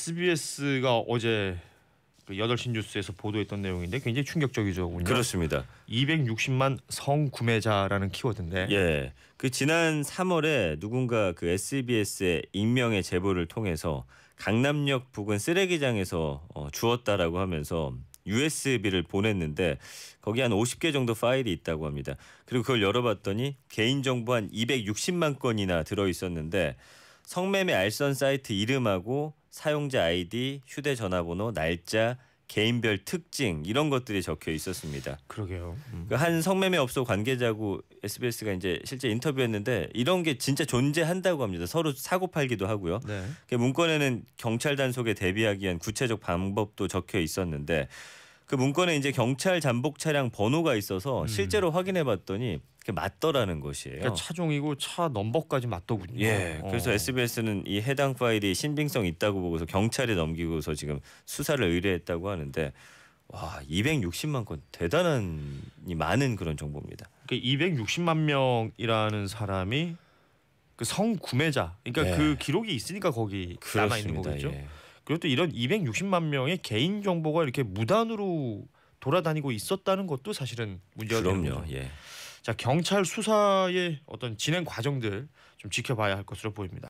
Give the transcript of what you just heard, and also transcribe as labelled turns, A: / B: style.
A: SBS가 어제 그 8시 뉴스에서 보도했던 내용인데 굉장히 충격적이죠. 그렇습니다. 260만
B: 성구매자라는 키워드인데. 예. 그 지난 3월에 누군가 그 SBS의 익명의 제보를 통해서 강남역 부근 쓰레기장에서 어, 주었다라고 하면서 USB를 보냈는데 거기 한 50개 정도 파일이 있다고 합니다. 그리고 그걸 열어봤더니 개인정보 한 260만 건이나 들어 있었는데 성매매 알선 사이트 이름하고 사용자 아이디, 휴대전화번호, 날짜, 개인별 특징 이런 것들이 적혀 있었습니다.
A: 그러게요. 음. 그러니까
B: 한 성매매 업소 관계자고 SBS가 이제 실제 인터뷰했는데 이런 게 진짜 존재한다고 합니다. 서로 사고 팔기도 하고요. 네. 그러니까 문건에는 경찰 단속에 대비하기 위한 구체적 방법도 적혀 있었는데 그 문건에 이제 경찰 잠복 차량 번호가 있어서 음. 실제로 확인해 봤더니 그게 맞더라는 것이에요. 그러니까
A: 차종이고 차 넘버까지 맞더군요. 예. 어. 그래서 어.
B: SBS는 이 해당 파일이 신빙성 있다고 보고서 경찰에 넘기고서 지금 수사를 의뢰했다고 하는데 와 260만 건 대단한 이 많은 그런 정보입니다.
A: 그러니까 260만 명이라는 사람이 그 성구매자 그러니까 예. 그
B: 기록이 있으니까 거기 남아 있는 거겠죠. 예.
A: 그리고 또 이런 260만 명의 개인 정보가 이렇게 무단으로 돌아다니고 있었다는 것도 사실은 문제가 되는 거죠. 예. 자 경찰 수사의 어떤 진행 과정들 좀 지켜봐야 할 것으로 보입니다.